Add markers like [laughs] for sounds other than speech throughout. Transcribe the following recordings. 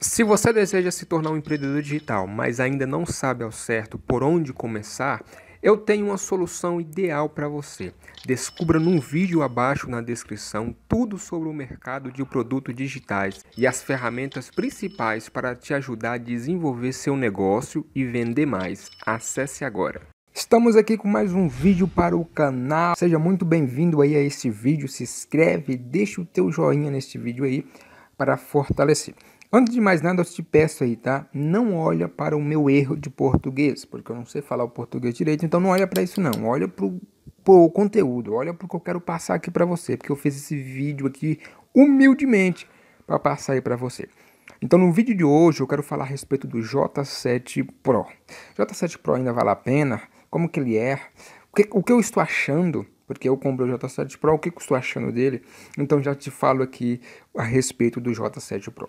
Se você deseja se tornar um empreendedor digital, mas ainda não sabe ao certo por onde começar, eu tenho uma solução ideal para você. Descubra num vídeo abaixo na descrição tudo sobre o mercado de produtos digitais e as ferramentas principais para te ajudar a desenvolver seu negócio e vender mais. Acesse agora. Estamos aqui com mais um vídeo para o canal. Seja muito bem-vindo aí a esse vídeo. Se inscreve, deixa o teu joinha neste vídeo aí para fortalecer. Antes de mais nada, eu te peço aí, tá? Não olha para o meu erro de português, porque eu não sei falar o português direito, então não olha para isso não. Olha para o conteúdo, olha para o que eu quero passar aqui para você, porque eu fiz esse vídeo aqui humildemente para passar aí para você. Então, no vídeo de hoje, eu quero falar a respeito do J7 Pro. J7 Pro ainda vale a pena? Como que ele é? O que, o que eu estou achando? Porque eu comprei o J7 Pro, o que, que eu estou achando dele? Então, já te falo aqui a respeito do J7 Pro.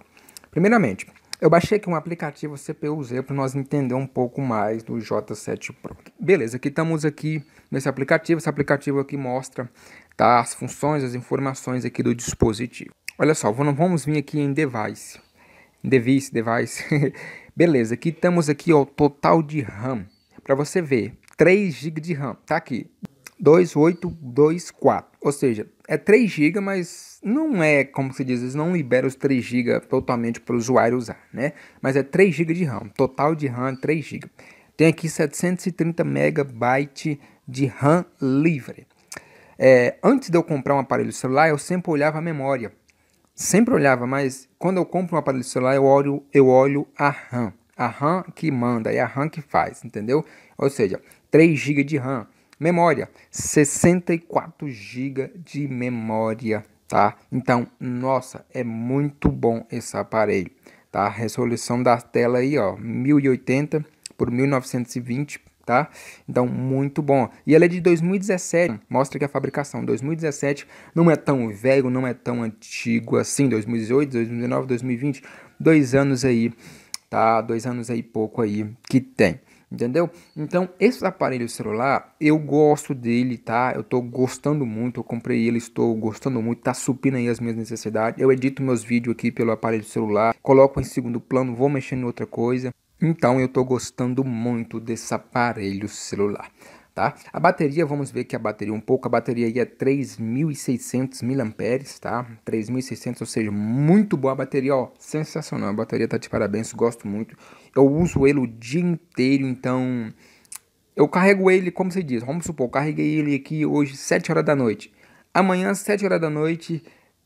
Primeiramente, eu baixei aqui um aplicativo CPU-Z para nós entender um pouco mais do J7 Pro. Beleza, aqui estamos aqui nesse aplicativo. Esse aplicativo aqui mostra tá, as funções, as informações aqui do dispositivo. Olha só, vamos vir aqui em Device. Device, Device. [laughs] Beleza, aqui estamos aqui, o total de RAM. Para você ver, 3 GB de RAM, tá aqui. 2824. Ou seja, é 3 GB, mas não é, como se diz, eles não libera os 3 GB totalmente para o usuário usar, né? Mas é 3 GB de RAM, total de RAM 3 GB. Tem aqui 730 MB de RAM livre. É, antes de eu comprar um aparelho celular, eu sempre olhava a memória. Sempre olhava, mas quando eu compro um aparelho celular, eu olho, eu olho a RAM. A RAM que manda, é a RAM que faz, entendeu? Ou seja, 3 GB de RAM. Memória, 64 GB de memória, tá? Então, nossa, é muito bom esse aparelho, tá? Resolução da tela aí, ó, 1080 por 1920, tá? Então, muito bom. E ela é de 2017, mostra que a fabricação 2017 não é tão velho, não é tão antigo assim, 2018, 2019, 2020, dois anos aí, tá? Dois anos aí pouco aí que tem entendeu? Então, esse aparelho celular, eu gosto dele, tá? Eu tô gostando muito, eu comprei ele, estou gostando muito, tá suprindo aí as minhas necessidades. Eu edito meus vídeos aqui pelo aparelho celular, coloco em segundo plano, vou mexendo em outra coisa. Então, eu tô gostando muito desse aparelho celular tá? A bateria, vamos ver que a bateria um pouco, a bateria aí é 3.600 mAh, tá? 3.600, ou seja, muito boa a bateria, ó, sensacional, a bateria tá de parabéns, gosto muito. Eu uso ele o dia inteiro, então eu carrego ele, como se diz, vamos supor, carreguei ele aqui hoje 7 horas da noite. Amanhã 7 horas da noite,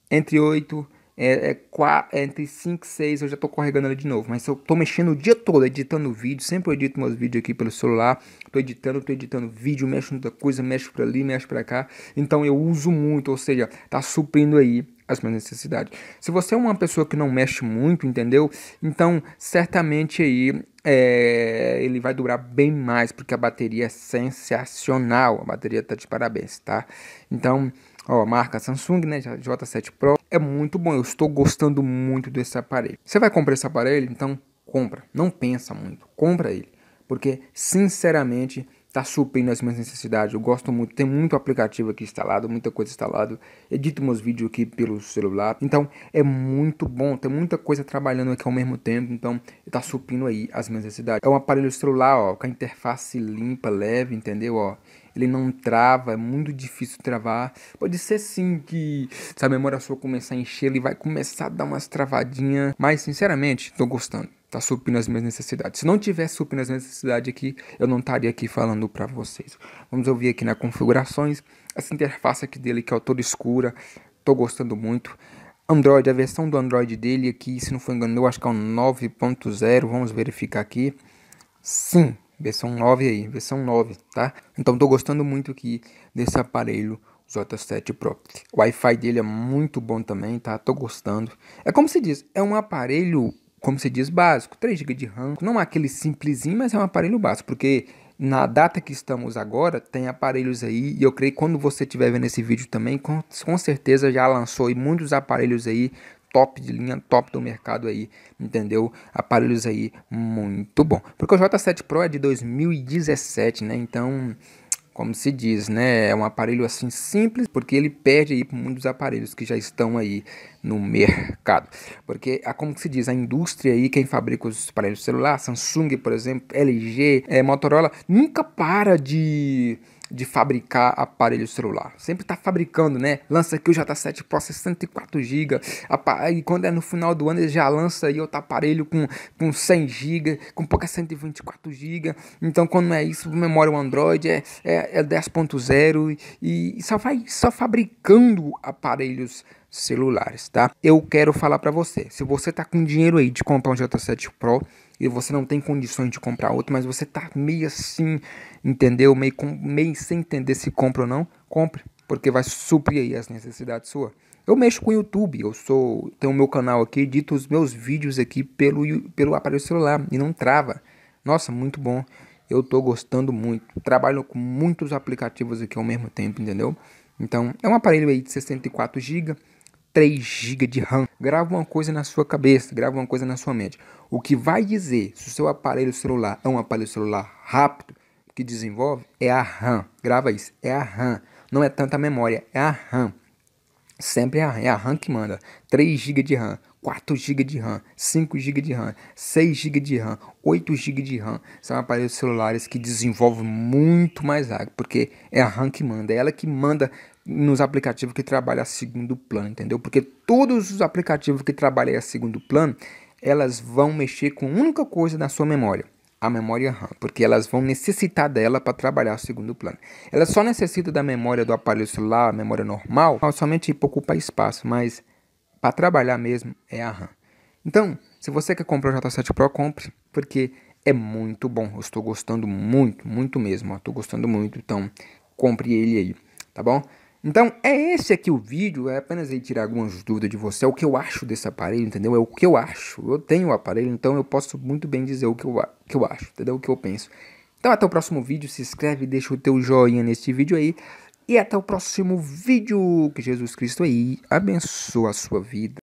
entre 8 é, é 45, 6, é eu já estou carregando ela de novo. Mas eu estou mexendo o dia todo, editando vídeo. Sempre eu edito meus vídeos aqui pelo celular. Estou editando, estou editando vídeo, mexo muita coisa, mexo para ali, mexo para cá. Então eu uso muito, ou seja, tá suprindo aí as minhas necessidades. Se você é uma pessoa que não mexe muito, entendeu? Então, certamente aí é, ele vai durar bem mais, porque a bateria é sensacional. A bateria tá de parabéns, tá? Então, ó, marca Samsung, né? J7 Pro é muito bom. Eu estou gostando muito desse aparelho. Você vai comprar esse aparelho? Então compra. Não pensa muito. Compra ele. Porque, sinceramente, tá suprindo as minhas necessidades. Eu gosto muito, tem muito aplicativo aqui instalado, muita coisa instalado. Edito meus vídeos aqui pelo celular. Então é muito bom, tem muita coisa trabalhando aqui ao mesmo tempo. Então tá suprindo aí as minhas necessidades. É um aparelho celular, ó, com a interface limpa, leve, entendeu? Ó, ele não trava, é muito difícil travar. Pode ser sim que se a memória sua começar a encher, ele vai começar a dar umas travadinhas. Mas sinceramente, tô gostando tá suprindo as minhas necessidades. Se não tivesse suprindo as minhas necessidades aqui, eu não estaria aqui falando para vocês. Vamos ouvir aqui na configurações, essa interface aqui dele que é toda escura, tô gostando muito. Android, a versão do Android dele aqui, se não for engano, eu acho que é um 9.0, vamos verificar aqui. Sim, versão 9 aí, versão 9, tá? Então tô gostando muito aqui desse aparelho J7 Pro. O Wi-Fi dele é muito bom também, tá? Tô gostando. É como se diz, é um aparelho como se diz, básico, 3 GB de RAM. Não é aquele simplesinho, mas é um aparelho básico, porque na data que estamos agora, tem aparelhos aí, e eu creio que quando você estiver vendo esse vídeo também, com, com certeza já lançou e muitos aparelhos aí, top de linha, top do mercado aí, entendeu? Aparelhos aí muito bom. Porque o J7 Pro é de 2017, né? Então, como se diz, né? É um aparelho assim simples, porque ele perde aí muitos aparelhos que já estão aí no mercado. Porque, é como se diz, a indústria aí, quem fabrica os aparelhos celulares, Samsung, por exemplo, LG, é, eh, Motorola, nunca para de de fabricar aparelho celular. Sempre está fabricando, né? Lança aqui o J7 Pro 64 GB, e quando é no final do ano ele já lança aí outro aparelho com, com 100 GB, com pouca 124 GB. Então quando não é isso, memória o Android é, é, é 10.0 e, e só vai só fabricando aparelhos celulares, tá? Eu quero falar para você, se você tá com dinheiro aí de comprar um J7 Pro, e você não tem condições de comprar outro, mas você tá meio assim, entendeu? Meio, com, meio sem entender se compra ou não, compre, porque vai suprir aí as necessidades sua Eu mexo com o YouTube, eu sou, tenho o meu canal aqui, edito os meus vídeos aqui pelo, pelo aparelho celular e não trava. Nossa, muito bom. Eu tô gostando muito. Trabalho com muitos aplicativos aqui ao mesmo tempo, entendeu? Então, é um aparelho aí de 64 GB, 3 GB de RAM. Grava uma coisa na sua cabeça, grava uma coisa na sua mente. O que vai dizer se o seu aparelho celular é um aparelho celular rápido que desenvolve é a RAM. Grava isso, é a RAM. Não é tanta memória, é a RAM. Sempre é a RAM, é a RAM que manda. 3 GB de RAM. 4 GB de RAM, 5 GB de RAM, 6 GB de RAM, 8 GB de RAM. São aparelhos celulares que desenvolvem muito mais rápido, porque é a RAM que manda, é ela que manda nos aplicativos que trabalham a segundo plano, entendeu? Porque todos os aplicativos que trabalham a segundo plano, elas vão mexer com única coisa na sua memória, a memória RAM, porque elas vão necessitar dela para trabalhar o segundo plano. Ela só necessita da memória do aparelho celular, memória normal, somente para ocupar espaço, mas para trabalhar mesmo é a RAM. Então, se você quer comprar o J7 Pro, compre, porque é muito bom. Eu estou gostando muito, muito mesmo. Estou gostando muito, então compre ele aí, tá bom? Então, é esse aqui o vídeo, é apenas aí tirar algumas dúvidas de você, é o que eu acho desse aparelho, entendeu? É o que eu acho, eu tenho o aparelho, então eu posso muito bem dizer o que eu, que eu acho, entendeu? O que eu penso. Então, até o próximo vídeo, se inscreve, deixa o teu joinha neste vídeo aí e até o próximo vídeo. Que Jesus Cristo aí abençoe a sua vida.